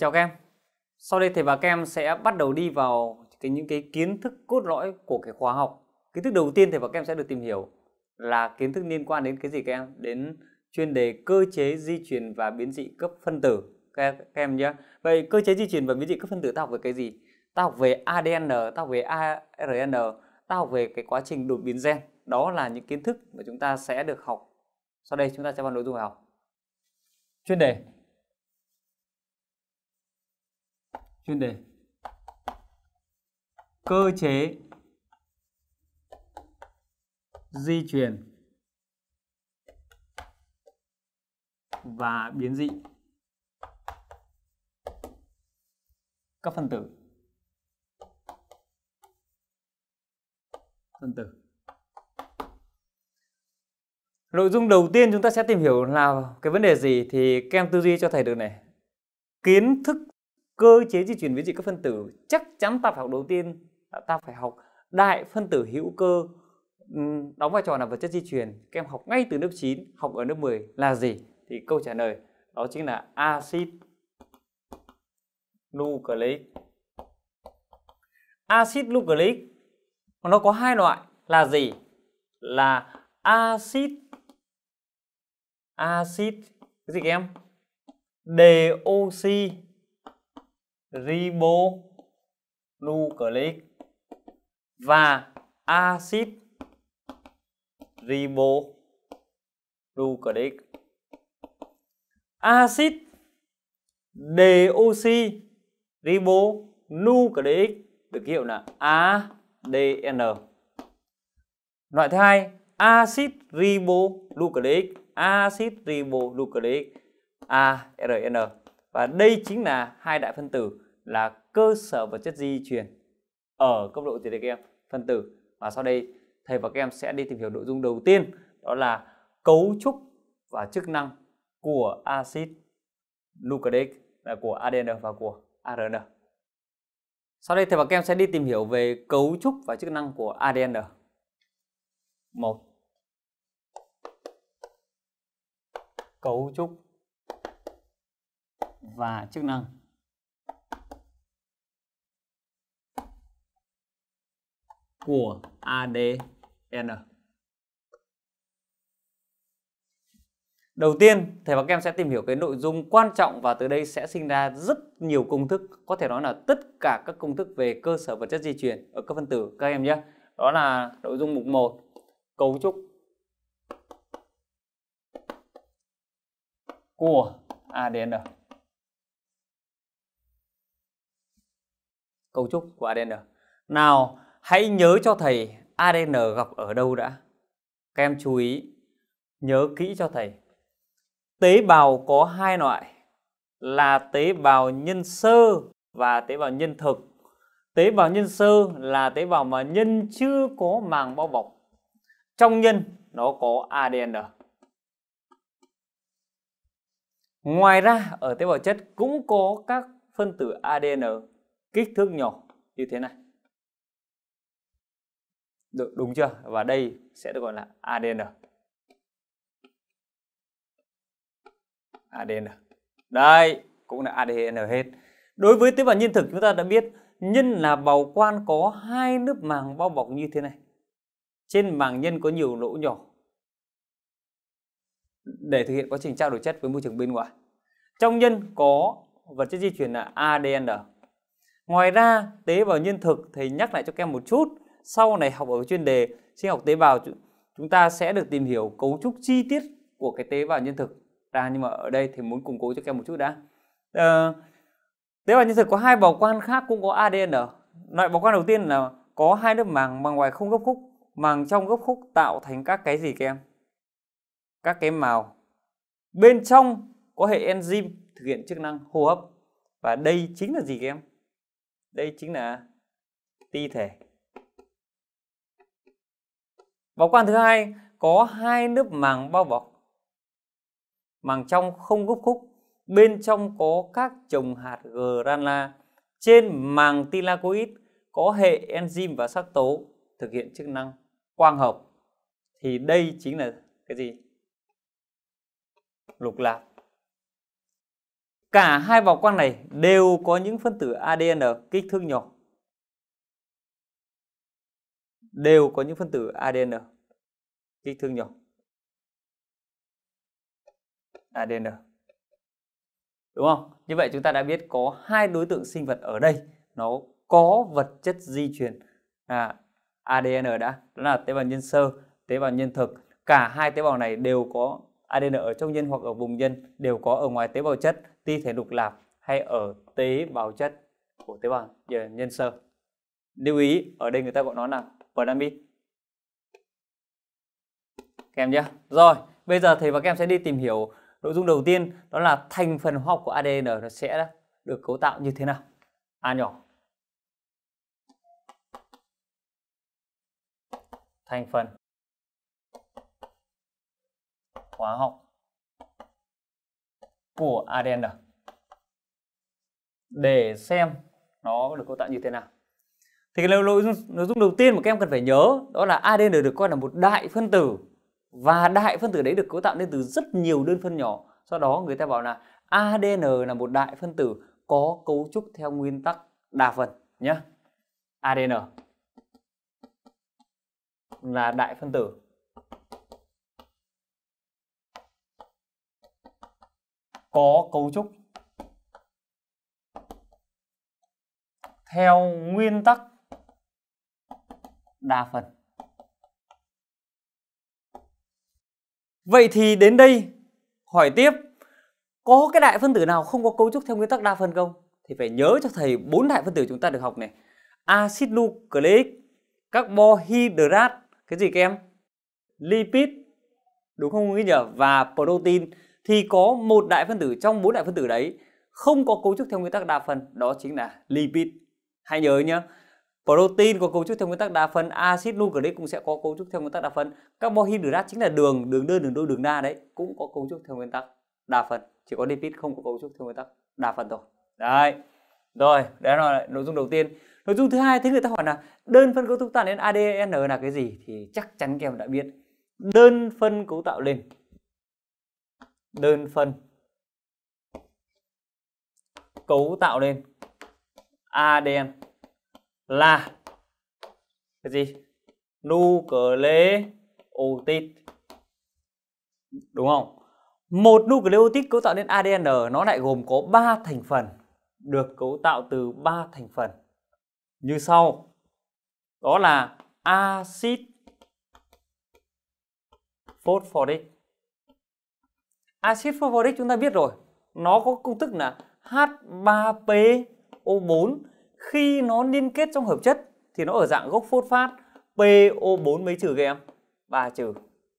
chào các em sau đây thầy và các em sẽ bắt đầu đi vào cái những cái kiến thức cốt lõi của cái khóa học kiến thức đầu tiên thầy và các em sẽ được tìm hiểu là kiến thức liên quan đến cái gì các em đến chuyên đề cơ chế di truyền và biến dị cấp phân tử các, em nhé vậy cơ chế di truyền và biến dị cấp phân tử ta học về cái gì ta học về ADN ta học về ARN ta học về cái quá trình đột biến gen đó là những kiến thức mà chúng ta sẽ được học sau đây chúng ta sẽ vào nội dung học chuyên đề chuyên đề cơ chế di truyền và biến dị các phân tử phân tử nội dung đầu tiên chúng ta sẽ tìm hiểu là cái vấn đề gì thì kem tư duy cho thầy được này kiến thức cơ chế di chuyển biến dịch các phân tử chắc chắn ta phải học đầu tiên ta phải học đại phân tử hữu cơ đóng vai trò là vật chất di truyền các em học ngay từ lớp 9 học ở lớp 10 là gì thì câu trả lời đó chính là axit nucleic axit nucleic nó có hai loại là gì là axit axit cái gì các em deoxy ribonucleic và axit ribonucleic. Axit deoxy ribonucleic được hiệu là ADN. Loại thứ hai, axit ribonucleic, axit ribonucleic ARN và đây chính là hai đại phân tử là cơ sở vật chất di truyền ở cấp độ tiền đề các em phân tử và sau đây thầy và các em sẽ đi tìm hiểu nội dung đầu tiên đó là cấu trúc và chức năng của axit nucleic là của ADN và của ARN. Sau đây thầy và các em sẽ đi tìm hiểu về cấu trúc và chức năng của ADN. một Cấu trúc và chức năng của ADN. Đầu tiên, thầy và các em sẽ tìm hiểu cái nội dung quan trọng và từ đây sẽ sinh ra rất nhiều công thức, có thể nói là tất cả các công thức về cơ sở vật chất di truyền ở các phân tử các em nhé. Đó là nội dung mục 1, cấu trúc của ADN. cấu trúc của ADN. Nào, hãy nhớ cho thầy ADN gặp ở đâu đã. Các em chú ý, nhớ kỹ cho thầy. Tế bào có hai loại là tế bào nhân sơ và tế bào nhân thực. Tế bào nhân sơ là tế bào mà nhân chưa có màng bao bọc. Trong nhân nó có ADN. Ngoài ra ở tế bào chất cũng có các phân tử ADN kích thước nhỏ như thế này được đúng chưa và đây sẽ được gọi là ADN ADN đây cũng là ADN hết đối với tế bào nhân thực chúng ta đã biết nhân là bào quan có hai lớp màng bao bọc như thế này trên màng nhân có nhiều lỗ nhỏ để thực hiện quá trình trao đổi chất với môi trường bên ngoài trong nhân có vật chất di chuyển là ADN Ngoài ra, tế bào nhân thực thầy nhắc lại cho các em một chút. Sau này học ở chuyên đề sinh học tế bào chúng ta sẽ được tìm hiểu cấu trúc chi tiết của cái tế bào nhân thực. ra nhưng mà ở đây thì muốn củng cố cho các em một chút đã. À, tế bào nhân thực có hai bào quan khác cũng có ADN. Loại bào quan đầu tiên là có hai lớp màng màng ngoài không gấp khúc, màng trong gấp khúc tạo thành các cái gì các em? Các cái màu. Bên trong có hệ enzyme thực hiện chức năng hô hấp. Và đây chính là gì các em? Đây chính là ti thể. Vỏ quan thứ hai có hai lớp màng bao bọc. Màng trong không gấp khúc, bên trong có các chồng hạt granula. Trên màng tilacoid có hệ enzyme và sắc tố thực hiện chức năng quang hợp. Thì đây chính là cái gì? Lục lạp. Cả hai vòng quang này đều có những phân tử ADN kích thước nhỏ. Đều có những phân tử ADN kích thước nhỏ. ADN. Đúng không? Như vậy chúng ta đã biết có hai đối tượng sinh vật ở đây nó có vật chất di truyền à, ADN đã, đó là tế bào nhân sơ, tế bào nhân thực. Cả hai tế bào này đều có ADN ở trong nhân hoặc ở vùng nhân đều có ở ngoài tế bào chất ti thể đục lạp hay ở tế bào chất của tế bào nhân sơ lưu ý ở đây người ta gọi nó là pyramid Kèm em nhé rồi bây giờ thầy và các em sẽ đi tìm hiểu nội dung đầu tiên đó là thành phần hóa học của ADN nó sẽ được cấu tạo như thế nào a nhỏ thành phần hóa học của ADN để xem nó được cấu tạo như thế nào thì cái nội dung, nội dung đầu tiên mà các em cần phải nhớ đó là ADN được coi là một đại phân tử và đại phân tử đấy được cấu tạo nên từ rất nhiều đơn phân nhỏ Sau đó người ta bảo là ADN là một đại phân tử có cấu trúc theo nguyên tắc đa phần nhé ADN là đại phân tử có cấu trúc theo nguyên tắc đa phần. Vậy thì đến đây hỏi tiếp có cái đại phân tử nào không có cấu trúc theo nguyên tắc đa phần không? Thì phải nhớ cho thầy bốn đại phân tử chúng ta được học này. Acid nucleic, carbohydrate, cái gì các em? Lipid đúng không nhỉ? Và protein thì có một đại phân tử trong bốn đại phân tử đấy không có cấu trúc theo nguyên tắc đa phân đó chính là lipid hãy nhớ nhé protein có cấu trúc theo nguyên tắc đa phân axit nucleic cũng sẽ có cấu trúc theo nguyên tắc đa phân carbohydrate chính là đường đường đơn đường đôi đường đa đấy cũng có cấu trúc theo nguyên tắc đa phân chỉ có lipid không có cấu trúc theo nguyên tắc đa phân thôi đấy rồi đó là nội dung đầu tiên nội dung thứ hai thế người ta hỏi là đơn phân cấu trúc tạo nên adn là cái gì thì chắc chắn các em đã biết đơn phân cấu tạo lên đơn phân cấu tạo nên ADN là cái gì? Nucleotide. Đúng không? Một nucleotide cấu tạo nên ADN nó lại gồm có 3 thành phần được cấu tạo từ 3 thành phần như sau. Đó là axit phosphoric Acid phosphoric chúng ta biết rồi, nó có công thức là H3PO4 khi nó liên kết trong hợp chất thì nó ở dạng gốc phốt phát PO4 mấy trừ các em? 3 trừ.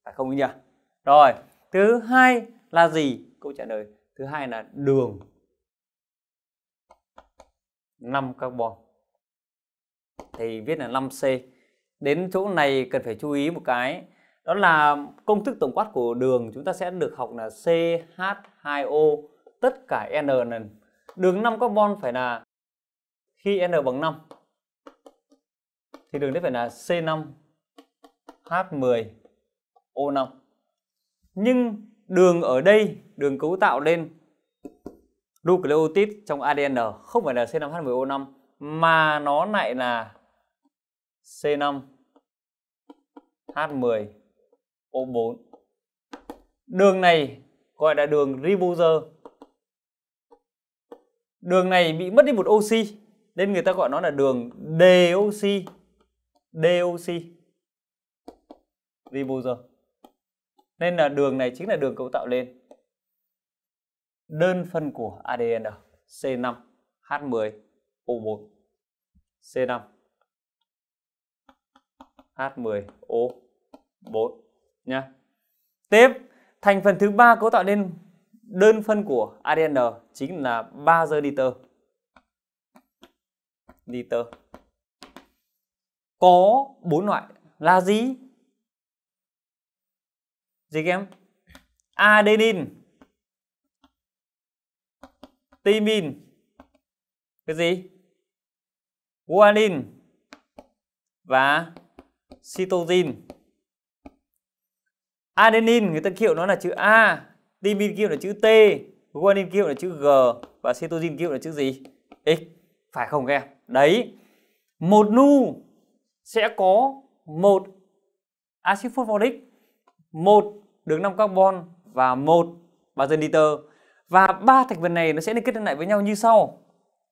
Phải không nhỉ? Rồi, thứ hai là gì? Câu trả lời thứ hai là đường 5 carbon. Thì viết là 5C. Đến chỗ này cần phải chú ý một cái đó là công thức tổng quát của đường chúng ta sẽ được học là CH2O tất cả N lần đường 5 carbon phải là khi N bằng 5 thì đường đấy phải là C5H10O5 nhưng đường ở đây đường cấu tạo lên nucleotide trong ADN không phải là C5H10O5 mà nó lại là C5H10 O4. Đường này gọi là đường Riboser. Đường này bị mất đi một oxy nên người ta gọi nó là đường DOC. DOC. Riboser. Nên là đường này chính là đường cấu tạo lên. Đơn phân của ADN C5 H10 O4 C5 H10O4 nha Tiếp, thành phần thứ ba cấu tạo nên đơn phân của ADN chính là bazơ diter. Diter. Có bốn loại là gì? Gì các em? Adenin. Timin. Cái gì? Guanin và cytosine adenin người ta kêu nó là chữ a timin kêu là chữ t guanin kêu là chữ g và cytosine kêu là chữ gì x phải không các em đấy một nu sẽ có một axit phosphoric một đường năm carbon và một bazen nitơ và ba thành phần này nó sẽ liên kết lại với nhau như sau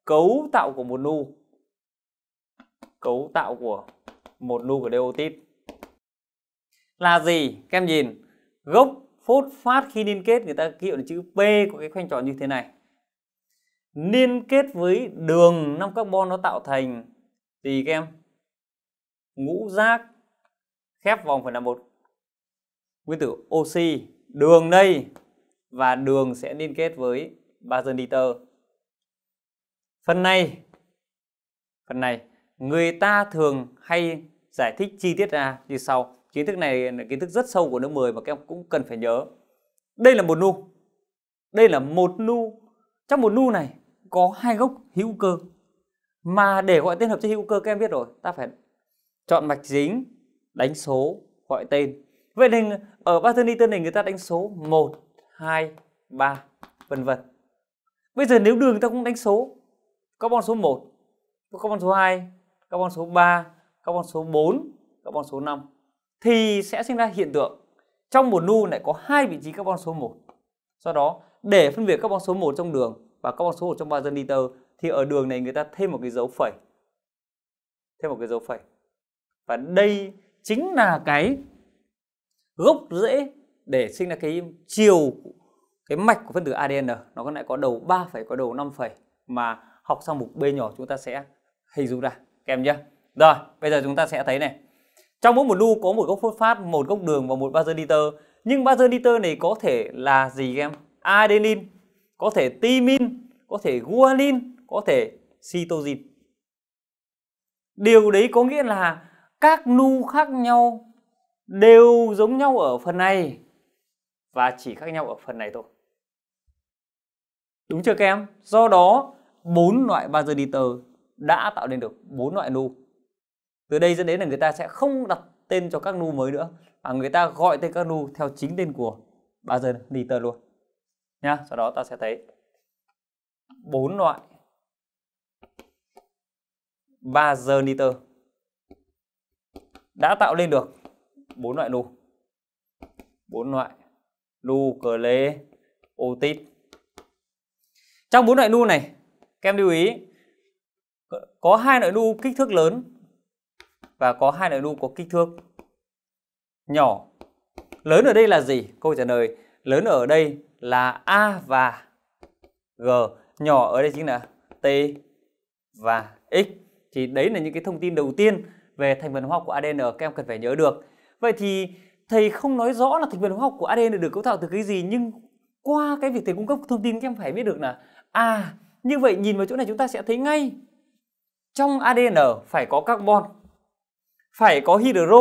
cấu tạo của một nu cấu tạo của một nu của deotit là gì các em nhìn gốc phốt phát khi liên kết người ta ký hiệu là chữ P của cái khoanh tròn như thế này liên kết với đường 5 carbon nó tạo thành gì các em ngũ giác khép vòng phải là một nguyên tử oxy đường đây và đường sẽ liên kết với bazon dieter phần này phần này người ta thường hay giải thích chi tiết ra như sau kiến thức này là kiến thức rất sâu của lớp 10 và các em cũng cần phải nhớ đây là một nu đây là một nu trong một nu này có hai gốc hữu cơ mà để gọi tên hợp chất hữu cơ các em biết rồi ta phải chọn mạch dính đánh số gọi tên vậy nên ở ba pattern Newton này người ta đánh số 1 2 3 vân vân bây giờ nếu đường ta cũng đánh số có con số 1 con số 2 con số 3 con số 4 con số 5 thì sẽ sinh ra hiện tượng trong một nu lại có hai vị trí carbon số 1. Do đó, để phân biệt carbon số 1 trong đường và carbon số 1 trong bazan tơ thì ở đường này người ta thêm một cái dấu phẩy. Thêm một cái dấu phẩy. Và đây chính là cái gốc rễ để sinh ra cái chiều cái mạch của phân tử ADN nó có lại có đầu 3 phẩy có đầu 5 phẩy mà học xong mục B nhỏ chúng ta sẽ hình dung ra. kèm em nhé. Rồi, bây giờ chúng ta sẽ thấy này. Trong mỗi một nu có một gốc phốt phát, một gốc đường và một bazoditer. Nhưng bazoditer này có thể là gì các em? Adenin, có thể timin, có thể guanin, có thể cytosine. Điều đấy có nghĩa là các nu khác nhau đều giống nhau ở phần này và chỉ khác nhau ở phần này thôi. Đúng chưa các em? Do đó, bốn loại bazoditer đã tạo nên được bốn loại nu từ đây dẫn đến là người ta sẽ không đặt tên cho các nu mới nữa mà người ta gọi tên các nu theo chính tên của ba buzzer liter luôn nhá sau đó ta sẽ thấy bốn loại ba buzzer liter đã tạo lên được bốn loại nu bốn loại nu cờ lê otit trong bốn loại nu này các em lưu ý có hai loại nu kích thước lớn và có hai nội dung có kích thước nhỏ. Lớn ở đây là gì? Câu trả lời lớn ở đây là A và G. Nhỏ ở đây chính là T và X. Thì đấy là những cái thông tin đầu tiên về thành phần hóa học của ADN các em cần phải nhớ được. Vậy thì thầy không nói rõ là thành phần hóa học của ADN được cấu tạo từ cái gì nhưng qua cái việc thầy cung cấp thông tin các em phải biết được là à như vậy nhìn vào chỗ này chúng ta sẽ thấy ngay trong ADN phải có carbon phải có hydro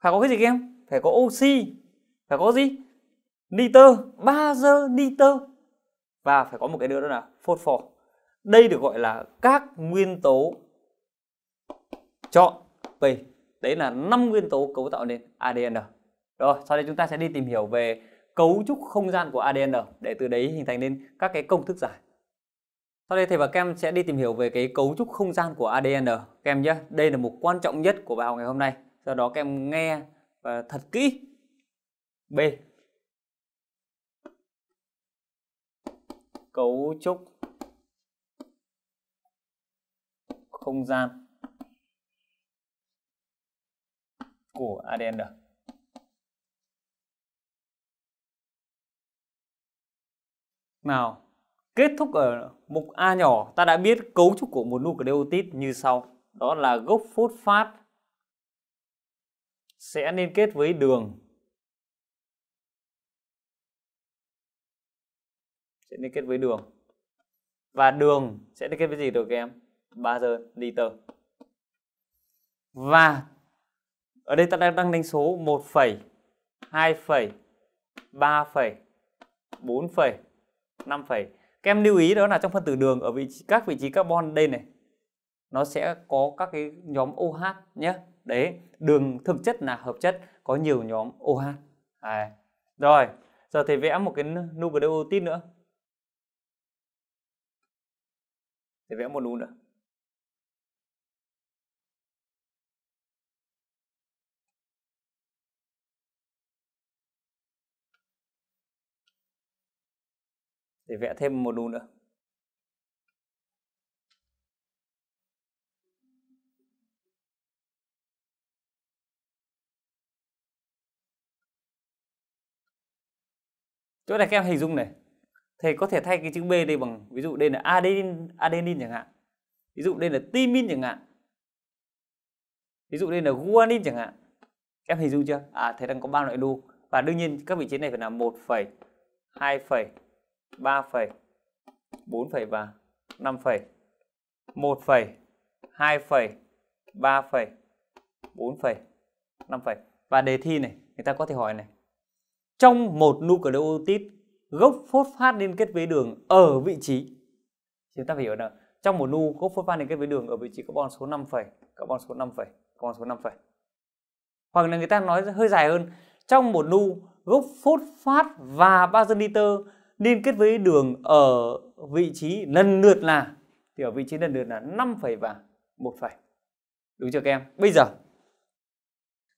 phải có cái gì các em phải có oxy phải có gì nitơ bazơ nitơ và phải có một cái nữa đó là phốt đây được gọi là các nguyên tố chọn về đấy là năm nguyên tố cấu tạo nên ADN rồi sau đây chúng ta sẽ đi tìm hiểu về cấu trúc không gian của ADN để từ đấy hình thành nên các cái công thức giải sau đây thầy và các em sẽ đi tìm hiểu về cái cấu trúc không gian của ADN các em nhé. Đây là mục quan trọng nhất của bài học ngày hôm nay. sau đó các em nghe và thật kỹ. B. Cấu trúc không gian của ADN. Nào, Kết thúc ở mục A nhỏ, ta đã biết cấu trúc của một nucleotide như sau. Đó là gốc phốt phát sẽ liên kết với đường. Sẽ liên kết với đường. Và đường sẽ liên kết với gì được các em? bazoliter. Và ở đây ta đang đăng đánh số 1, 2, 3, 4, 5, các em lưu ý đó là trong phân tử đường ở vị trí, các vị trí carbon đây này nó sẽ có các cái nhóm OH nhé đấy đường thực chất là hợp chất có nhiều nhóm OH à. rồi giờ thầy vẽ một cái nucleotide nữa thầy vẽ một nụ nữa để vẽ thêm một nụ nữa chỗ này các em hình dung này thầy có thể thay cái chữ B đây bằng ví dụ đây là adenin adenin chẳng hạn ví dụ đây là timin chẳng hạn ví dụ đây là guanin chẳng hạn các em hình dung chưa à thầy đang có ba loại đu và đương nhiên các vị trí này phải là một phẩy hai phẩy 3 phẩy 4 phẩy và 5 phẩy 1 phẩy 2 phẩy 3 phẩy 4 phẩy 5 phẩy và đề thi này người ta có thể hỏi này trong một nucleotide gốc phốt phát liên kết với đường ở vị trí chúng ta phải hiểu là trong một nu gốc phốt phát liên kết với đường ở vị trí carbon số 5 phẩy carbon số 5 phẩy carbon số 5 phẩy hoặc là người ta nói hơi dài hơn trong một nu gốc phốt phát và bazerniter liên kết với đường ở vị trí lần lượt là thì ở vị trí lần lượt là 5 phẩy và 1 phẩy. Đúng chưa các em? Bây giờ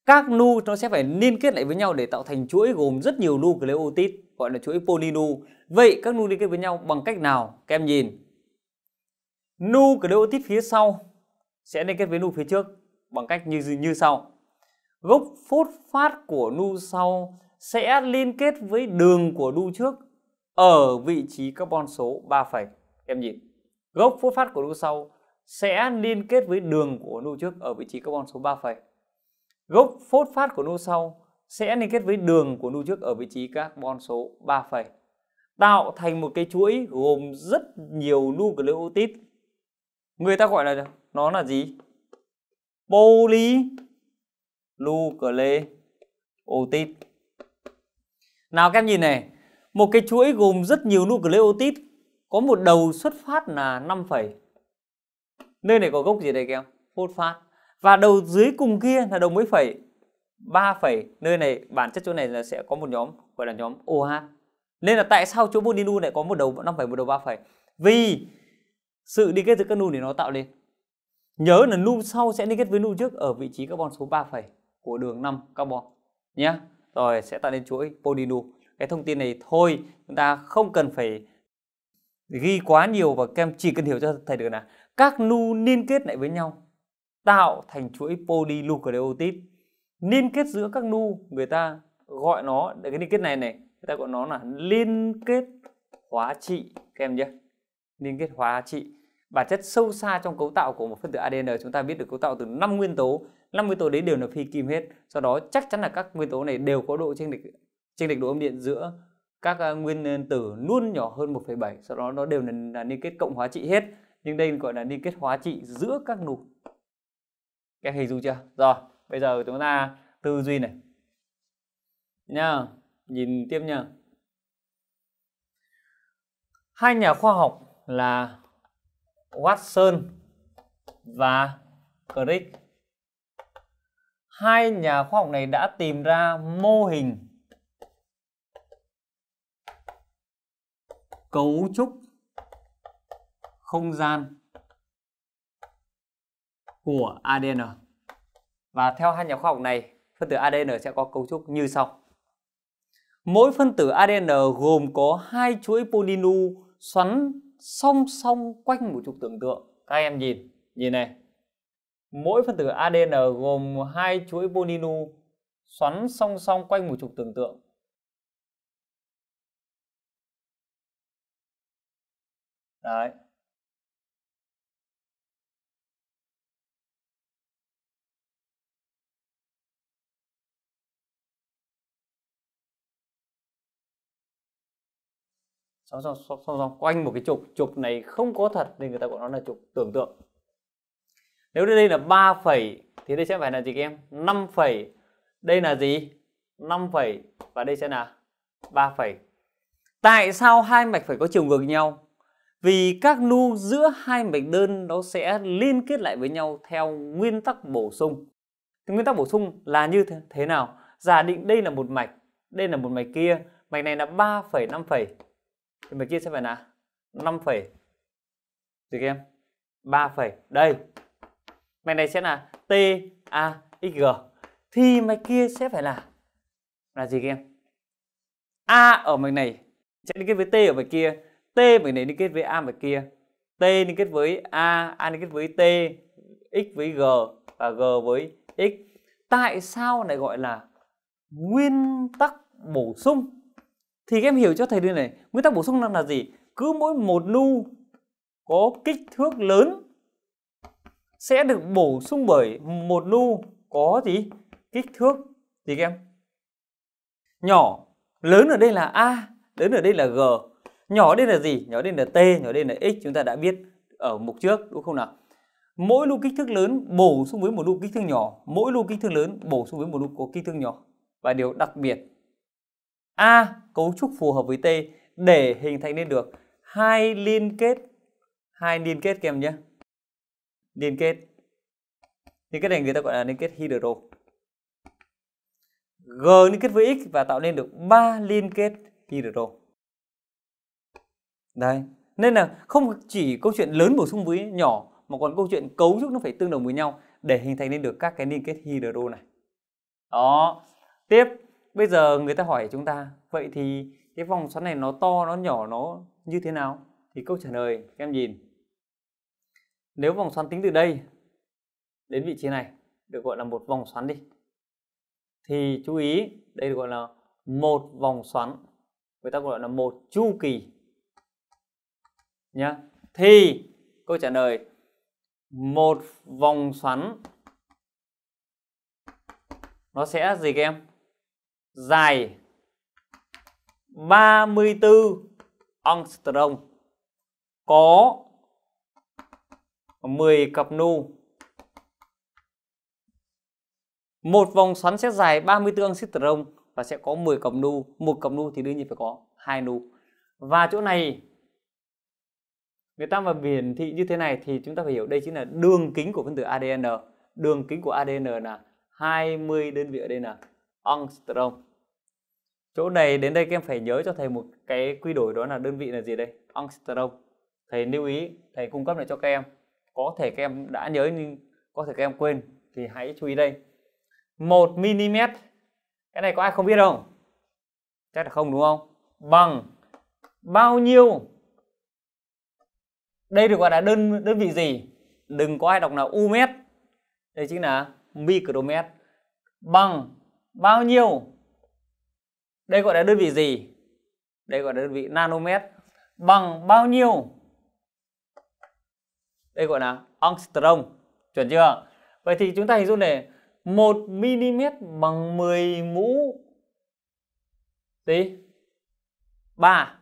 các nu nó sẽ phải liên kết lại với nhau để tạo thành chuỗi gồm rất nhiều nu nucleotide gọi là chuỗi polynu. Vậy các nu liên kết với nhau bằng cách nào? Các em nhìn. Nu Nucleotide phía sau sẽ liên kết với nu phía trước bằng cách như như sau. Gốc phốt phát của nu sau sẽ liên kết với đường của nu trước ở vị trí carbon số 3, em nhìn gốc phốt phát của nu sau sẽ liên kết với đường của nu trước ở vị trí carbon số 3, gốc phốt phát của nu sau sẽ liên kết với đường của nu trước ở vị trí carbon số 3, tạo thành một cái chuỗi gồm rất nhiều nucleotide người ta gọi là nó là gì polynucleotide nào các em nhìn này một cái chuỗi gồm rất nhiều nucleotide có một đầu xuất phát là 5 phẩy. Nơi này có gốc gì đây các em? Phốt phát. Và đầu dưới cùng kia là đầu mấy phẩy? 3 phẩy. Nơi này bản chất chỗ này là sẽ có một nhóm gọi là nhóm OH. Nên là tại sao chỗ boninu lại có một đầu 5 phẩy một đầu 3 phẩy? Vì sự liên kết giữa các nu để nó tạo lên. Nhớ là nu sau sẽ liên kết với nu trước ở vị trí carbon số 3 phẩy của đường 5 carbon nhé. Rồi sẽ tạo nên chuỗi polinu cái thông tin này thôi chúng ta không cần phải ghi quá nhiều và kem chỉ cần hiểu cho thầy được là các nu liên kết lại với nhau tạo thành chuỗi polynucleotide liên kết giữa các nu người ta gọi nó cái liên kết này này người ta gọi nó là liên kết hóa trị kem nhé liên kết hóa trị bản chất sâu xa trong cấu tạo của một phân tử ADN chúng ta biết được cấu tạo từ 5 nguyên tố 5 nguyên tố đấy đều là phi kim hết do đó chắc chắn là các nguyên tố này đều có độ chênh lệch chênh lệch độ âm điện giữa các à, nguyên tử luôn nhỏ hơn 1,7 sau đó nó đều là liên kết cộng hóa trị hết nhưng đây gọi là liên kết hóa trị giữa các nụ các hình dung chưa rồi bây giờ chúng ta tư duy này nha nhìn tiếp nha hai nhà khoa học là Watson và Crick hai nhà khoa học này đã tìm ra mô hình cấu trúc không gian của ADN. Và theo hai nhà khoa học này, phân tử ADN sẽ có cấu trúc như sau. Mỗi phân tử ADN gồm có hai chuỗi polinu xoắn song song quanh một trục tưởng tượng. Các em nhìn, nhìn này. Mỗi phân tử ADN gồm hai chuỗi polinu xoắn song song quanh một trục tưởng tượng. đấy xong xong xong xong quanh một cái trục trục này không có thật nên người ta gọi nó là trục tưởng tượng nếu đây là 3 phẩy thì đây sẽ phải là gì các em 5 phẩy đây là gì 5 phẩy và đây sẽ là 3 phẩy tại sao hai mạch phải có chiều ngược nhau vì các nu giữa hai mạch đơn nó sẽ liên kết lại với nhau theo nguyên tắc bổ sung. Thì nguyên tắc bổ sung là như thế nào? Giả định đây là một mạch, đây là một mạch kia, mạch này là 3,5 phẩy. Thì mạch kia sẽ phải là năm phẩy. Được em? Ba phẩy. Đây. Mạch này sẽ là T A X G. Thì mạch kia sẽ phải là là gì các em? A ở mạch này sẽ liên kết với T ở mạch kia T với này liên kết với A và kia T liên kết với A A liên kết với T X với G và G với X Tại sao lại gọi là nguyên tắc bổ sung Thì các em hiểu cho thầy đây này Nguyên tắc bổ sung là, gì? Cứ mỗi một nu có kích thước lớn sẽ được bổ sung bởi một nu có gì? Kích thước Thì các em? Nhỏ, lớn ở đây là A, lớn ở đây là G nhỏ đây là gì nhỏ đây là t nhỏ đây là x chúng ta đã biết ở mục trước đúng không nào mỗi lu kích thước lớn bổ sung với một lu kích thước nhỏ mỗi lu kích thước lớn bổ sung với một lu có kích thước nhỏ và điều đặc biệt a cấu trúc phù hợp với t để hình thành nên được hai liên kết hai liên kết kèm nhé liên kết liên kết này người ta gọi là liên kết hydro g liên kết với x và tạo nên được ba liên kết hydro đấy nên là không chỉ câu chuyện lớn bổ sung với nhỏ mà còn câu chuyện cấu trúc nó phải tương đồng với nhau để hình thành nên được các cái liên kết hydro này đó tiếp bây giờ người ta hỏi chúng ta vậy thì cái vòng xoắn này nó to nó nhỏ nó như thế nào thì câu trả lời các em nhìn nếu vòng xoắn tính từ đây đến vị trí này được gọi là một vòng xoắn đi thì chú ý đây được gọi là một vòng xoắn người ta gọi là một chu kỳ nhá thì câu trả lời một vòng xoắn nó sẽ gì các em dài 34 angstrom có 10 cặp nu một vòng xoắn sẽ dài 34 angstrom và sẽ có 10 cặp nu một cặp nu thì đương nhiên phải có hai nu và chỗ này người ta mà hiển thị như thế này thì chúng ta phải hiểu đây chính là đường kính của phân tử ADN đường kính của ADN là 20 đơn vị ADN angstrom chỗ này đến đây các em phải nhớ cho thầy một cái quy đổi đó là đơn vị là gì đây angstrom thầy lưu ý thầy cung cấp lại cho các em có thể các em đã nhớ nhưng có thể các em quên thì hãy chú ý đây 1 mm cái này có ai không biết không chắc là không đúng không bằng bao nhiêu đây được gọi là đơn đơn vị gì đừng có ai đọc là u mét đây chính là micromet bằng bao nhiêu đây gọi là đơn vị gì đây gọi là đơn vị nanomet bằng bao nhiêu đây gọi là angstrom chuẩn chưa vậy thì chúng ta hình dung này 1 mm bằng 10 mũ gì 3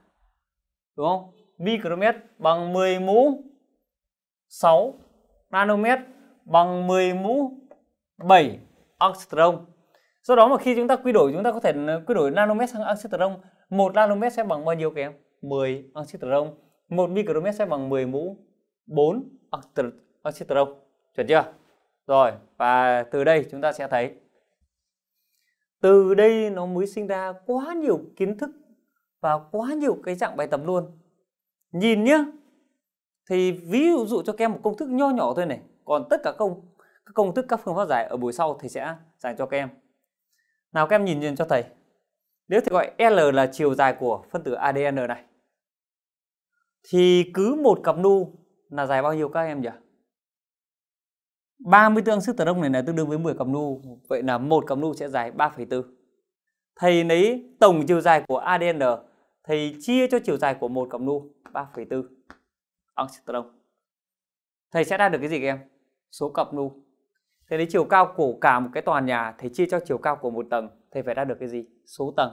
đúng không micromet bằng 10 mũ 6 nanomet bằng 10 mũ 7 angstrom. Do đó mà khi chúng ta quy đổi chúng ta có thể ờ, quy đổi nanomet sang angstrom, 1 nanomet sẽ bằng bao nhiêu các em? 10 angstrom. 1 micromet sẽ bằng 10 mũ 4 angstrom. Chuẩn chưa? Rồi, và từ đây chúng ta sẽ thấy từ đây nó mới sinh ra quá nhiều kiến thức và quá nhiều cái dạng bài tập luôn nhìn nhá thì ví dụ cho các em một công thức nho nhỏ thôi này còn tất cả công các công thức các phương pháp giải ở buổi sau thầy sẽ dành cho các em nào các em nhìn nhìn cho thầy nếu thầy gọi L là chiều dài của phân tử ADN này thì cứ một cặp nu là dài bao nhiêu các em nhỉ 30 tương sức tấn đông này là tương đương với 10 cặp nu vậy là một cặp nu sẽ dài 3,4 thầy lấy tổng chiều dài của ADN thì chia cho chiều dài của một cặp nu 3,4 angstrom. Thầy sẽ ra được cái gì các em? Số cặp nu. Thế đến chiều cao của cả một cái tòa nhà thì chia cho chiều cao của một tầng, thầy phải ra được cái gì? Số tầng.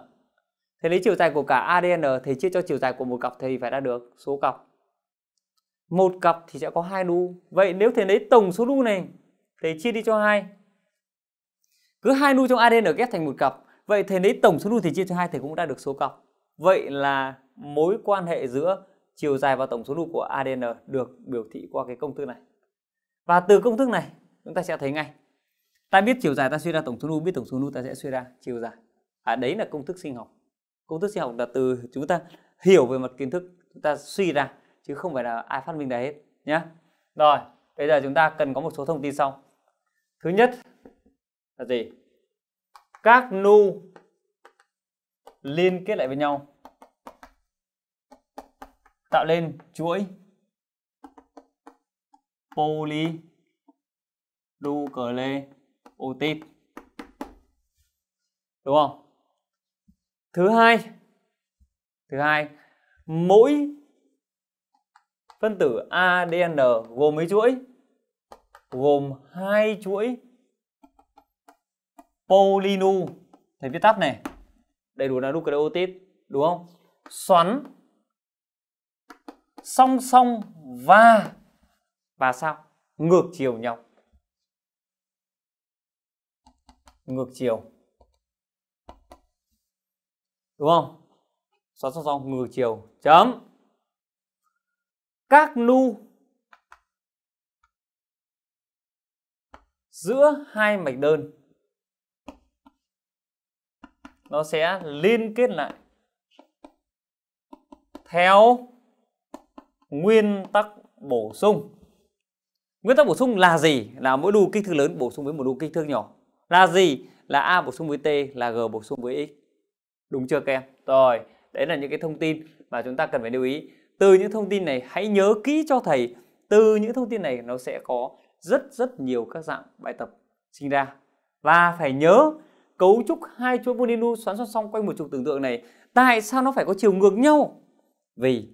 Thế lấy chiều dài của cả ADN thầy chia cho chiều dài của một cặp thầy phải ra được số cặp. Một cặp thì sẽ có hai nu. Vậy nếu thầy lấy tổng số nu này thầy chia đi cho hai. Cứ hai nu trong ADN ghép thành một cặp. Vậy thầy lấy tổng số nu thì chia cho hai thầy cũng đã được số cặp. Vậy là mối quan hệ giữa chiều dài và tổng số nụ của ADN được biểu thị qua cái công thức này. Và từ công thức này chúng ta sẽ thấy ngay. Ta biết chiều dài ta suy ra tổng số nu, biết tổng số nu ta sẽ suy ra chiều dài. À, đấy là công thức sinh học. Công thức sinh học là từ chúng ta hiểu về mặt kiến thức chúng ta suy ra chứ không phải là ai phát minh ra hết nhé. Rồi, bây giờ chúng ta cần có một số thông tin sau. Thứ nhất là gì? Các nu liên kết lại với nhau tạo lên chuỗi polynucleotide đúng không thứ hai thứ hai mỗi phân tử ADN gồm mấy chuỗi gồm hai chuỗi polynu thầy viết tắt này đầy đủ là nucleotide đúng không xoắn song song và và sao ngược chiều nhau ngược chiều đúng không song song song ngược chiều chấm các nu giữa hai mạch đơn nó sẽ liên kết lại theo nguyên tắc bổ sung nguyên tắc bổ sung là gì là mỗi đu kích thước lớn bổ sung với một đu kích thước nhỏ là gì là a bổ sung với t là g bổ sung với x đúng chưa các em rồi đấy là những cái thông tin mà chúng ta cần phải lưu ý từ những thông tin này hãy nhớ kỹ cho thầy từ những thông tin này nó sẽ có rất rất nhiều các dạng bài tập sinh ra và phải nhớ cấu trúc hai chuỗi polinu xoắn song song quanh một trục tưởng tượng này tại sao nó phải có chiều ngược nhau vì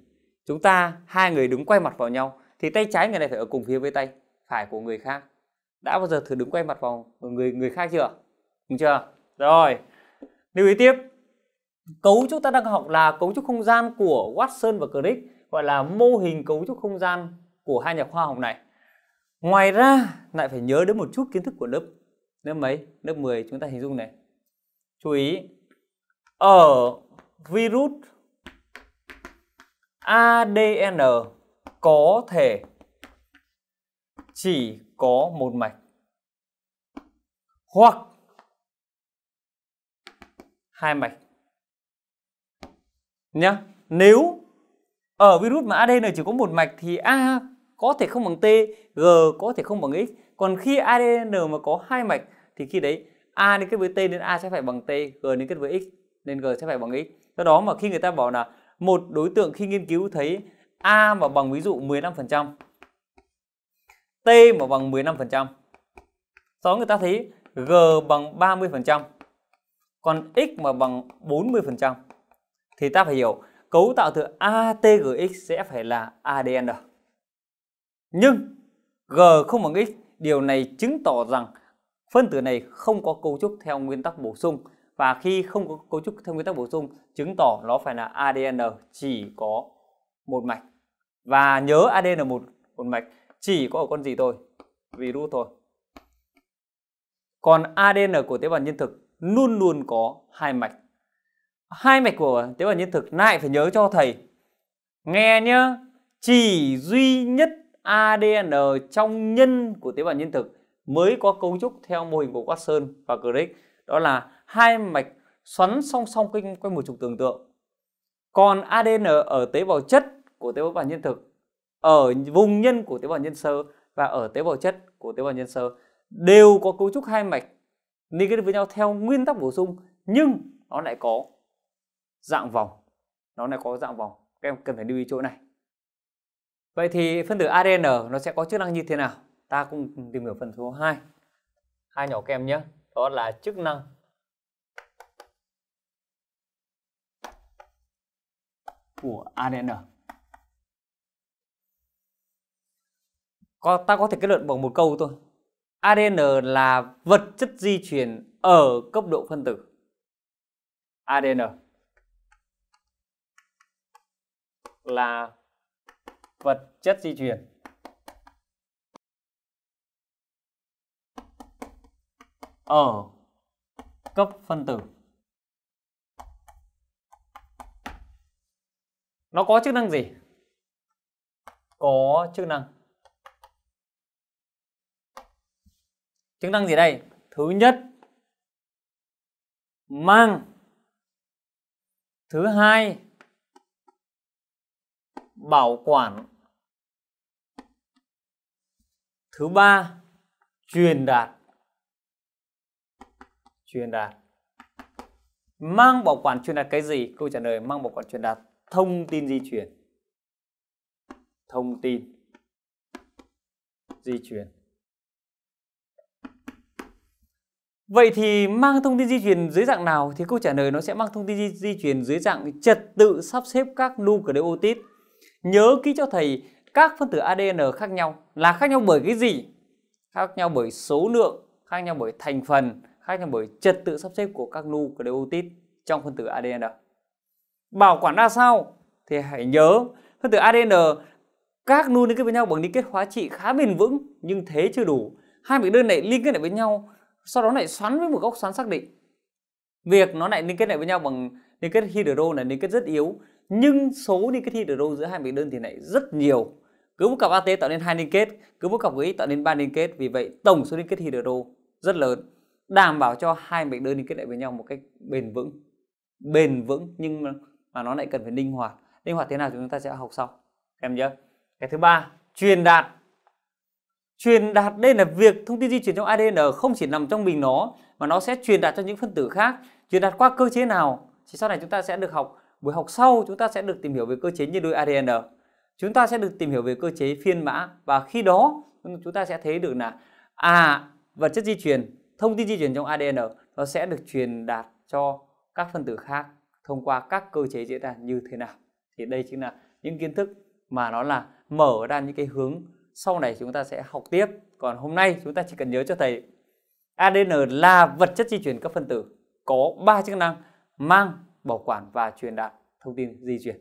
chúng ta hai người đứng quay mặt vào nhau thì tay trái người này phải ở cùng phía với tay phải của người khác đã bao giờ thử đứng quay mặt vào người người khác chưa đúng chưa rồi lưu ý tiếp cấu trúc ta đang học là cấu trúc không gian của Watson và Crick gọi là mô hình cấu trúc không gian của hai nhà khoa học này ngoài ra lại phải nhớ đến một chút kiến thức của lớp lớp mấy lớp 10 chúng ta hình dung này chú ý ở virus ADN có thể chỉ có một mạch hoặc hai mạch nhá nếu ở virus mà ADN chỉ có một mạch thì A có thể không bằng T, G có thể không bằng X. Còn khi ADN mà có hai mạch thì khi đấy A liên kết với T nên A sẽ phải bằng T, G liên kết với X nên G sẽ phải bằng X. Do đó mà khi người ta bảo là một đối tượng khi nghiên cứu thấy A mà bằng ví dụ 15%, T mà bằng 15%. Sau đó người ta thấy G bằng 30%, còn X mà bằng 40%. Thì ta phải hiểu cấu tạo từ ATGX sẽ phải là ADN. Nhưng G không bằng X, điều này chứng tỏ rằng phân tử này không có cấu trúc theo nguyên tắc bổ sung và khi không có cấu trúc theo nguyên tắc bổ sung chứng tỏ nó phải là ADN chỉ có một mạch và nhớ ADN một một mạch chỉ có ở con gì thôi virus thôi còn ADN của tế bào nhân thực luôn luôn có hai mạch hai mạch của tế bào nhân thực lại phải nhớ cho thầy nghe nhá chỉ duy nhất ADN trong nhân của tế bào nhân thực mới có cấu trúc theo mô hình của Watson và Crick đó là hai mạch xoắn song song kinh quanh một trục tưởng tượng. Còn ADN ở tế bào chất của tế bào bản nhân thực, ở vùng nhân của tế bào nhân sơ và ở tế bào chất của tế bào nhân sơ đều có cấu trúc hai mạch liên kết với nhau theo nguyên tắc bổ sung nhưng nó lại có dạng vòng. Nó lại có dạng vòng. Các em cần phải lưu ý chỗ này. Vậy thì phân tử ADN nó sẽ có chức năng như thế nào? Ta cùng tìm hiểu phần số 2. Hai nhỏ kem nhé. Đó là chức năng của ADN. Có, ta có thể kết luận bằng một câu thôi. ADN là vật chất di chuyển ở cấp độ phân tử. ADN là vật chất di chuyển ở cấp phân tử. nó có chức năng gì có chức năng chức năng gì đây thứ nhất mang thứ hai bảo quản thứ ba truyền đạt truyền đạt mang bảo quản truyền đạt cái gì câu trả lời mang bảo quản truyền đạt thông tin di chuyển thông tin di chuyển Vậy thì mang thông tin di chuyển dưới dạng nào thì câu trả lời nó sẽ mang thông tin di, di chuyển dưới dạng trật tự sắp xếp các nucleotide. Nhớ kỹ cho thầy các phân tử ADN khác nhau là khác nhau bởi cái gì? Khác nhau bởi số lượng, khác nhau bởi thành phần, khác nhau bởi trật tự sắp xếp của các nucleotide trong phân tử ADN bảo quản ra sao thì hãy nhớ phân tử ADN các nu liên kết với nhau bằng liên kết hóa trị khá bền vững nhưng thế chưa đủ hai mạch đơn này liên kết lại với nhau sau đó lại xoắn với một góc xoắn xác định việc nó lại liên kết lại với nhau bằng liên kết hydro là liên kết rất yếu nhưng số liên kết hydro giữa hai mạch đơn thì lại rất nhiều cứ một cặp AT tạo nên hai liên kết cứ một cặp với tạo nên ba liên kết vì vậy tổng số liên kết hydro rất lớn đảm bảo cho hai mạch đơn liên kết lại với nhau một cách bền vững bền vững nhưng mà nó lại cần phải linh hoạt linh hoạt thế nào chúng ta sẽ học sau em nhớ cái thứ ba truyền đạt truyền đạt đây là việc thông tin di chuyển trong ADN không chỉ nằm trong mình nó mà nó sẽ truyền đạt cho những phân tử khác truyền đạt qua cơ chế nào thì sau này chúng ta sẽ được học buổi học sau chúng ta sẽ được tìm hiểu về cơ chế nhân đôi ADN chúng ta sẽ được tìm hiểu về cơ chế phiên mã và khi đó chúng ta sẽ thấy được là à vật chất di chuyển, thông tin di chuyển trong ADN nó sẽ được truyền đạt cho các phân tử khác thông qua các cơ chế diễn ra như thế nào thì đây chính là những kiến thức mà nó là mở ra những cái hướng sau này chúng ta sẽ học tiếp còn hôm nay chúng ta chỉ cần nhớ cho thầy ADN là vật chất di chuyển các phân tử có ba chức năng mang bảo quản và truyền đạt thông tin di chuyển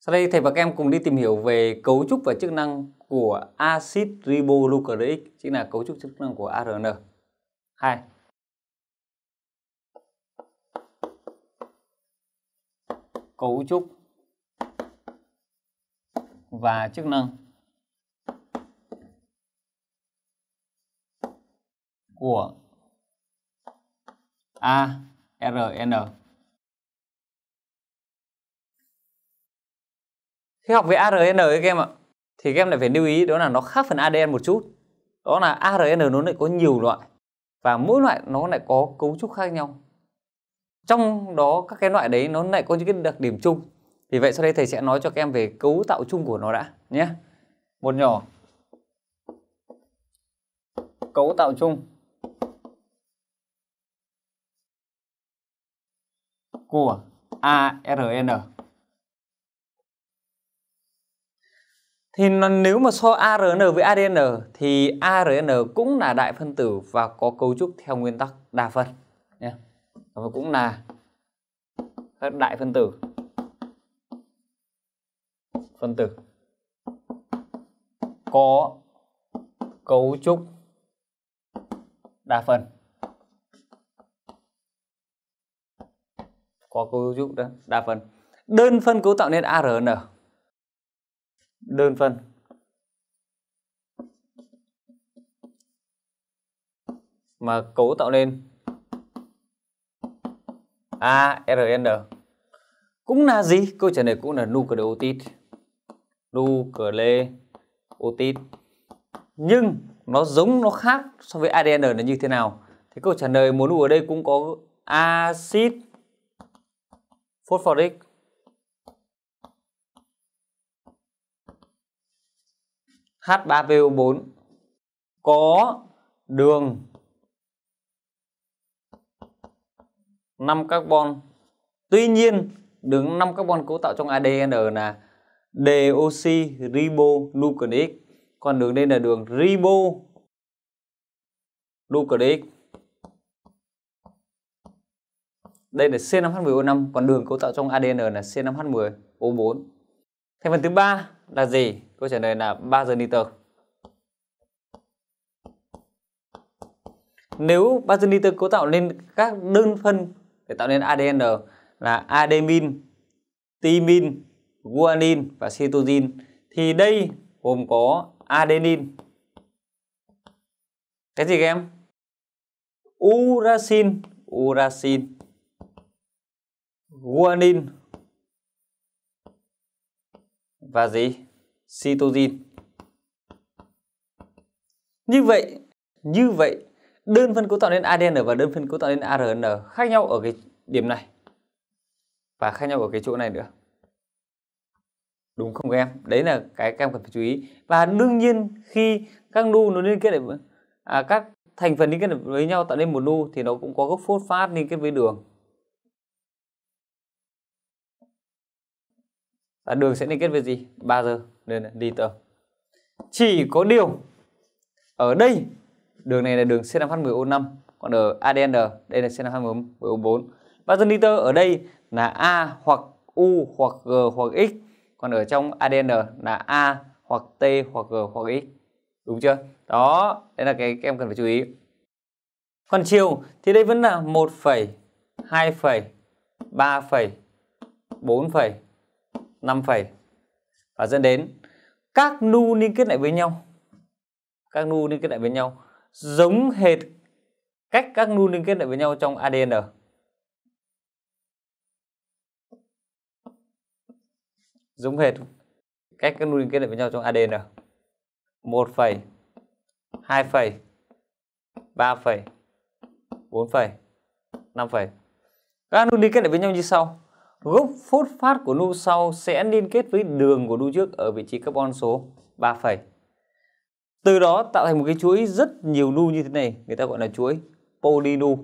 sau đây thầy và các em cùng đi tìm hiểu về cấu trúc và chức năng của axit ribonucleic chính là cấu trúc chức năng của ARN Hai. cấu trúc và chức năng của ARN. Khi học về ARN các em ạ, thì các em lại phải lưu ý đó là nó khác phần ADN một chút. Đó là ARN nó lại có nhiều loại và mỗi loại nó lại có cấu trúc khác nhau trong đó các cái loại đấy nó lại có những cái đặc điểm chung vì vậy sau đây thầy sẽ nói cho các em về cấu tạo chung của nó đã nhé một nhỏ cấu tạo chung của ARN thì nếu mà so ARN với ADN thì ARN cũng là đại phân tử và có cấu trúc theo nguyên tắc đa phân và cũng là các đại phân tử phân tử có cấu trúc đa phần có cấu trúc đó đa phần đơn phân cấu tạo nên ARN đơn phân mà cấu tạo nên À, Cũng là gì? Câu trả lời cũng là nucleotide. Nucleotide. Nhưng nó giống nó khác so với ADN là như thế nào? Thế câu trả lời muốn ở đây cũng có axit phosphoric H3PO4 có đường 5 carbon tuy nhiên đứng 5 carbon cấu tạo trong ADN là deoxy ribonucleic còn đường đây là đường ribonucleic đây là C5H10O5 còn đường cấu tạo trong ADN là C5H10O4 thành phần thứ ba là gì câu trả lời là bazơ nitơ nếu bazơ nitơ cấu tạo lên các đơn phân để tạo nên ADN là adenin, timin, guanin và cytosin. Thì đây gồm có adenin. Cái gì các em? Uracil, uracil. Guanin và gì? Cytosin. Như vậy, như vậy đơn phân cấu tạo nên ADN và đơn phân cấu tạo nên ARN khác nhau ở cái điểm này và khác nhau ở cái chỗ này nữa đúng không các em đấy là cái các em cần phải chú ý và đương nhiên khi các nu nó liên kết lại à, các thành phần liên kết với nhau tạo nên một nu thì nó cũng có gốc phốt phát liên kết với đường và đường sẽ liên kết với gì ba giờ nên là đi liter chỉ có điều ở đây đường này là đường C5H10O5 còn ở ADN đây là C5H10O4 và dân nitơ ở đây là A hoặc U hoặc G hoặc X còn ở trong ADN là A hoặc T hoặc G hoặc X đúng chưa đó đây là cái các em cần phải chú ý còn chiều thì đây vẫn là 1 phẩy 2 phẩy 3 phẩy 4 phẩy 5 phẩy và dẫn đến các nu liên kết lại với nhau các nu liên kết lại với nhau giống hệt cách các nu liên kết lại với nhau trong ADN giống hệt cách các nu liên kết lại với nhau trong ADN một phẩy hai phẩy ba phẩy bốn phẩy năm phẩy các nu liên kết lại với nhau như sau gốc phốt phát của nu sau sẽ liên kết với đường của nu trước ở vị trí carbon số 3, từ đó tạo thành một cái chuỗi rất nhiều nu như thế này người ta gọi là chuỗi polynu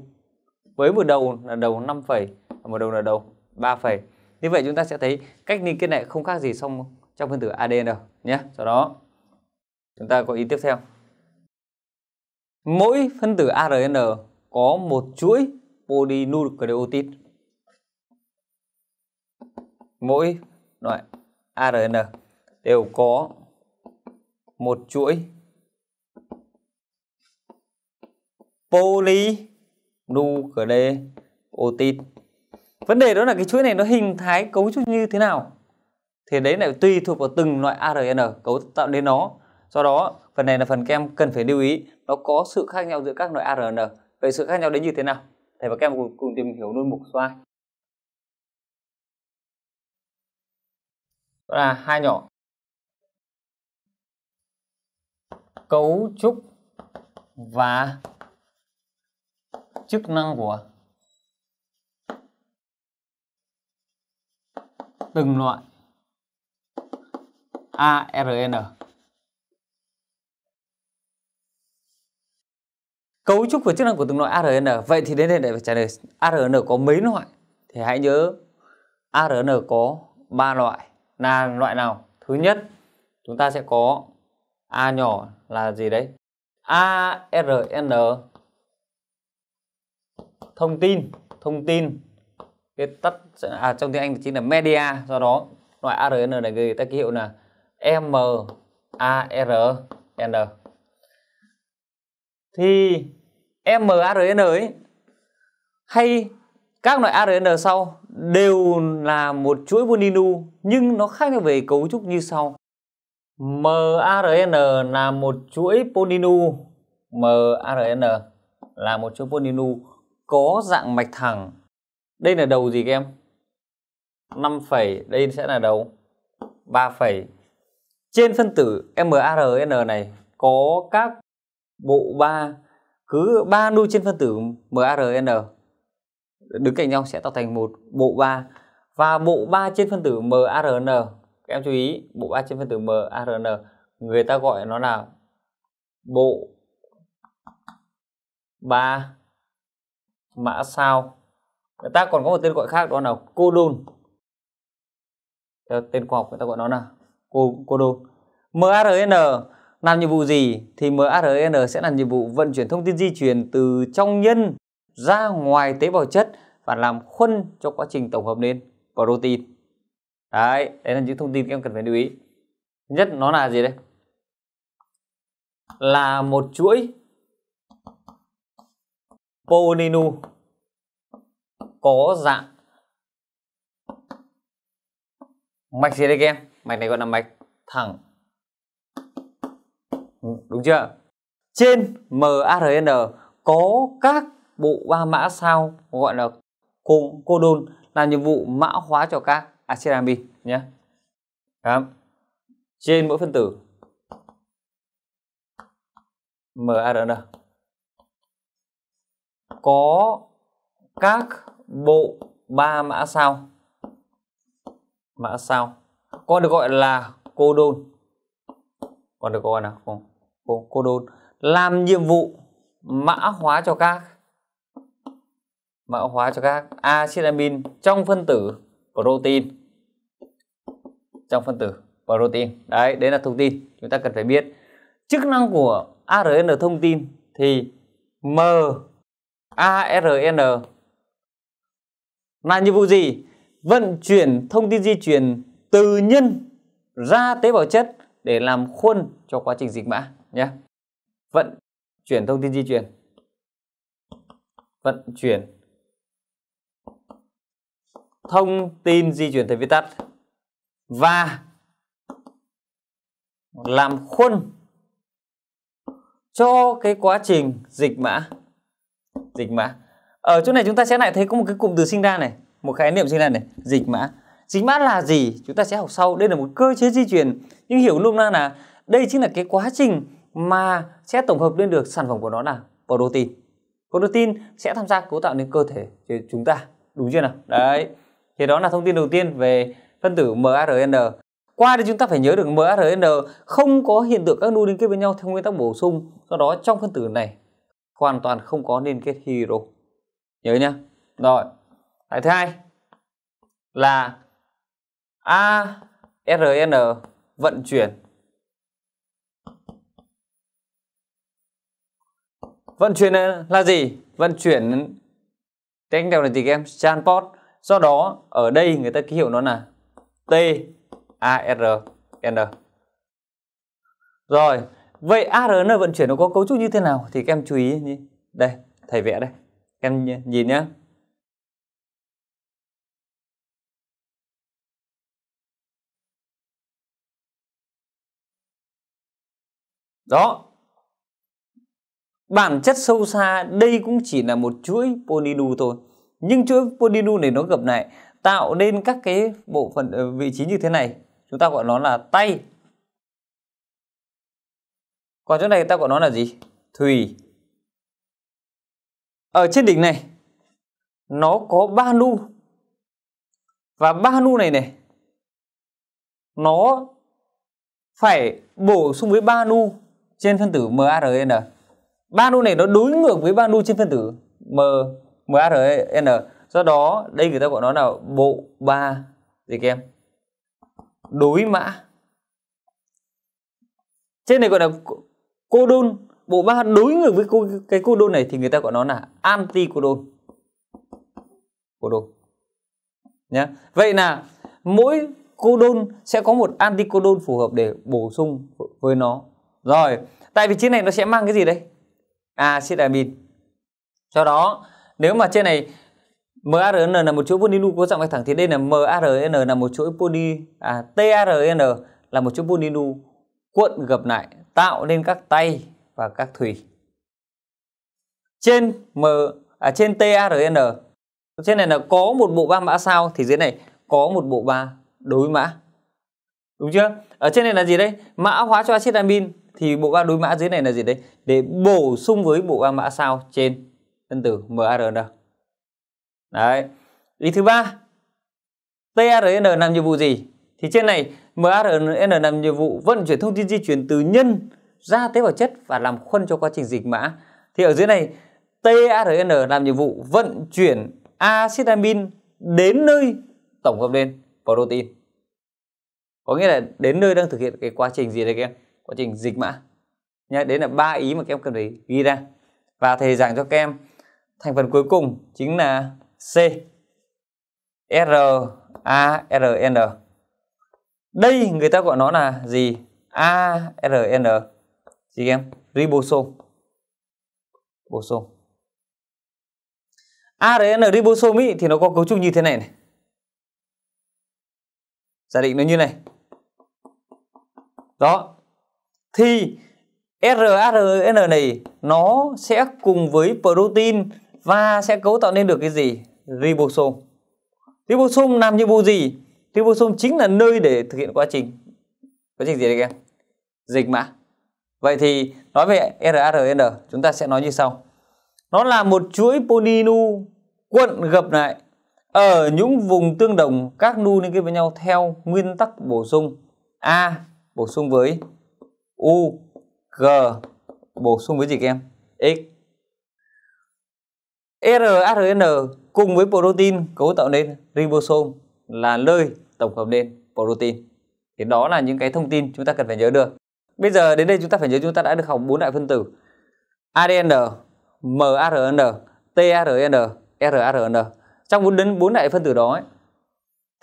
với một đầu là đầu 5 phẩy và một đầu là đầu 3 phẩy như vậy chúng ta sẽ thấy cách liên kết này không khác gì xong trong phân tử ADN đâu nhé sau đó chúng ta có ý tiếp theo mỗi phân tử ARN có một chuỗi polynucleotide mỗi loại ARN đều có một chuỗi polynucleotide vấn đề đó là cái chuỗi này nó hình thái cấu trúc như thế nào thì đấy lại tùy thuộc vào từng loại ARN cấu tạo nên nó do đó phần này là phần kem cần phải lưu ý nó có sự khác nhau giữa các loại ARN vậy sự khác nhau đến như thế nào thầy và các em cùng, cùng tìm hiểu luôn mục xoay. đó là hai nhỏ cấu trúc và chức năng của từng loại ARN. Cấu trúc của chức năng của từng loại ARN. Vậy thì đến đây để trả lời ARN có mấy loại? Thì hãy nhớ ARN có 3 loại. Là loại nào? Thứ nhất, chúng ta sẽ có A nhỏ là gì đấy? ARN thông tin thông tin cái tắt à, trong tiếng Anh chính là media do đó loại ARN này người ta ký hiệu là M A R N thì mRNA ấy hay các loại ARN sau đều là một chuỗi boninu nhưng nó khác về cấu trúc như sau. mRNA là một chuỗi polinu, mRNA là một chuỗi polinu có dạng mạch thẳng đây là đầu gì các em 5 phẩy đây sẽ là đầu 3 phẩy trên phân tử MARN này có các bộ ba cứ ba đuôi trên phân tử MARN đứng cạnh nhau sẽ tạo thành một bộ ba và bộ ba trên phân tử MARN. các em chú ý bộ ba trên phân tử MARN người ta gọi nó là bộ ba mã sao người ta còn có một tên gọi khác đó là codon theo tên khoa học người ta gọi nó là codon mrn làm nhiệm vụ gì thì mrn sẽ làm nhiệm vụ vận chuyển thông tin di chuyển từ trong nhân ra ngoài tế bào chất và làm khuân cho quá trình tổng hợp lên protein đấy đấy là những thông tin các em cần phải lưu ý nhất nó là gì đây là một chuỗi Pooninu có dạng mạch gì đây các em? Mạch này gọi là mạch thẳng. Ừ, đúng chưa? Trên MARN có các bộ ba mã sao gọi là codon làm nhiệm vụ mã hóa cho các amin nhé. Trên mỗi phân tử MARN có các bộ ba mã sao mã sao còn được gọi là codon còn được gọi là không codon làm nhiệm vụ mã hóa cho các mã hóa cho các axit amin trong phân tử protein trong phân tử protein đấy đấy là thông tin chúng ta cần phải biết chức năng của ARN thông tin thì m ARN là nhiệm vụ gì? Vận chuyển thông tin di chuyển từ nhân ra tế bào chất để làm khuôn cho quá trình dịch mã nhé. Vận chuyển thông tin di chuyển. Vận chuyển thông tin di chuyển thời viết tắt và làm khuôn cho cái quá trình dịch mã dịch mã ở ờ, chỗ này chúng ta sẽ lại thấy có một cái cụm từ sinh ra này một khái niệm sinh ra này dịch mã dịch mã là gì chúng ta sẽ học sau đây là một cơ chế di truyền nhưng hiểu luôn na là đây chính là cái quá trình mà sẽ tổng hợp lên được sản phẩm của nó là protein protein sẽ tham gia cấu tạo nên cơ thể của chúng ta đúng chưa nào đấy thì đó là thông tin đầu tiên về phân tử mRNA qua đây chúng ta phải nhớ được mRNA không có hiện tượng các nu liên kết với nhau theo nguyên tắc bổ sung do đó trong phân tử này hoàn toàn không có liên kết hero nhớ nhá rồi cái thứ hai là ARN vận chuyển vận chuyển là gì vận chuyển tiếng đèo này thì em transport do đó ở đây người ta ký hiệu nó là T A R N rồi Vậy ARN vận chuyển nó có cấu trúc như thế nào thì các em chú ý nhé. Đây, thầy vẽ đây. Các em nhìn nhá. Đó. Bản chất sâu xa đây cũng chỉ là một chuỗi polydu thôi. Nhưng chuỗi polydu này nó gặp lại tạo nên các cái bộ phận vị trí như thế này. Chúng ta gọi nó là tay còn chỗ này ta gọi nó là gì thùy ở trên đỉnh này nó có ba nu và ba nu này này nó phải bổ sung với ba nu trên phân tử MRN. E ba nu này nó đối ngược với ba nu trên phân tử M MRN. E Do đó đây người ta gọi nó là bộ ba gì kem Đối mã. Trên này gọi là cô đơn bộ ba đối ngược với cô, cái cô đơn này thì người ta gọi nó là anti cô đơn cô đơn nhé vậy là mỗi cô đơn sẽ có một anti cô đơn phù hợp để bổ sung với nó rồi tại vì trên này nó sẽ mang cái gì đây acidamin amin. sau đó nếu mà trên này MRN là một chuỗi polynu có dạng bạch thẳng thì đây là MRN là một chuỗi poly à, TRN là một chuỗi polynu cuộn gập lại tạo nên các tay và các thủy Trên M à, trên TARN trên này là có một bộ ba mã sao thì dưới này có một bộ ba đối mã. Đúng chưa? Ở trên này là gì đây? Mã hóa cho axit amin thì bộ ba đối mã dưới này là gì đấy? Để bổ sung với bộ ba mã sao trên phân tử MRN. Đấy. Ý thứ ba, TRN làm nhiệm vụ gì? Thì trên này mRNA làm nhiệm vụ vận chuyển thông tin di chuyển từ nhân ra tế bào chất và làm khuân cho quá trình dịch mã. Thì ở dưới này tRNA làm nhiệm vụ vận chuyển axit amin đến nơi tổng hợp lên protein. Có nghĩa là đến nơi đang thực hiện cái quá trình gì đây các em? Quá trình dịch mã. Nhá, đấy là ba ý mà các em cần phải ghi ra. Và thầy giảng cho các em thành phần cuối cùng chính là C R A R N đây người ta gọi nó là gì ARN gì em ribosome bosome ARN ribosome ý, thì nó có cấu trúc như thế này này giả định nó như này đó thì RARN này nó sẽ cùng với protein và sẽ cấu tạo nên được cái gì ribosome ribosome làm nhiệm vụ gì ribosome chính là nơi để thực hiện quá trình quá trình gì đấy em dịch mã vậy thì nói về RARN chúng ta sẽ nói như sau nó là một chuỗi polynu quận gập lại ở những vùng tương đồng các nu liên kết với nhau theo nguyên tắc bổ sung A bổ sung với U G bổ sung với gì các em X RARN cùng với protein cấu tạo nên ribosome là nơi tổng hợp lên protein thì đó là những cái thông tin chúng ta cần phải nhớ được bây giờ đến đây chúng ta phải nhớ chúng ta đã được học bốn đại phân tử ADN mRNA tRNA, rRNA. trong bốn đến bốn đại phân tử đó ấy,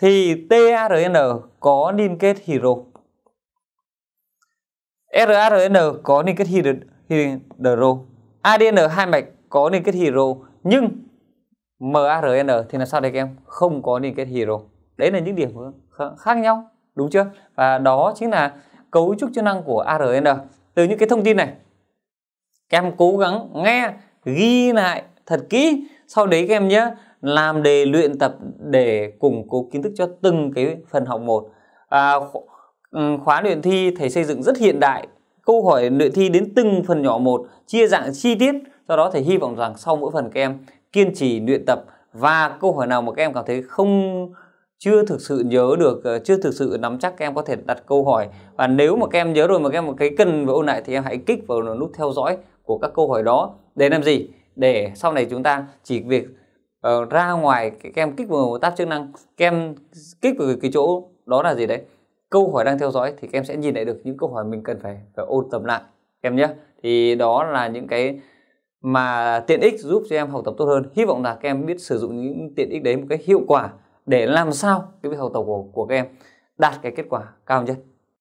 thì tRNA có liên kết hydro rRNA có liên kết hydro ADN hai mạch có liên kết hydro nhưng mRNA thì là sao đây các em không có liên kết hydro đấy là những điểm khác nhau đúng chưa và đó chính là cấu trúc chức năng của ARN từ những cái thông tin này các em cố gắng nghe ghi lại thật kỹ sau đấy các em nhé làm đề luyện tập để củng cố kiến thức cho từng cái phần học một à, ừ, khóa luyện thi thầy xây dựng rất hiện đại câu hỏi luyện thi đến từng phần nhỏ một chia dạng chi tiết do đó thầy hy vọng rằng sau mỗi phần các em kiên trì luyện tập và câu hỏi nào mà các em cảm thấy không chưa thực sự nhớ được ờ, chưa thực sự nắm chắc các em có thể đặt câu hỏi và nếu mà các em nhớ rồi mà các em cái cần và ôn lại thì em hãy kích vào nút theo dõi của các câu hỏi đó để làm gì để sau này chúng ta chỉ việc uh, ra ngoài các em kích vào một tab chức năng các em kích vào cái chỗ đó là gì đấy câu hỏi đang theo dõi thì các em sẽ nhìn lại được những câu hỏi mình cần phải phải ôn tập lại em nhé thì đó là những cái mà tiện ích giúp cho em học tập tốt hơn hy vọng là các em biết sử dụng những tiện ích đấy một cách hiệu quả để làm sao cái việc học tập của, của các em đạt cái kết quả cao nhất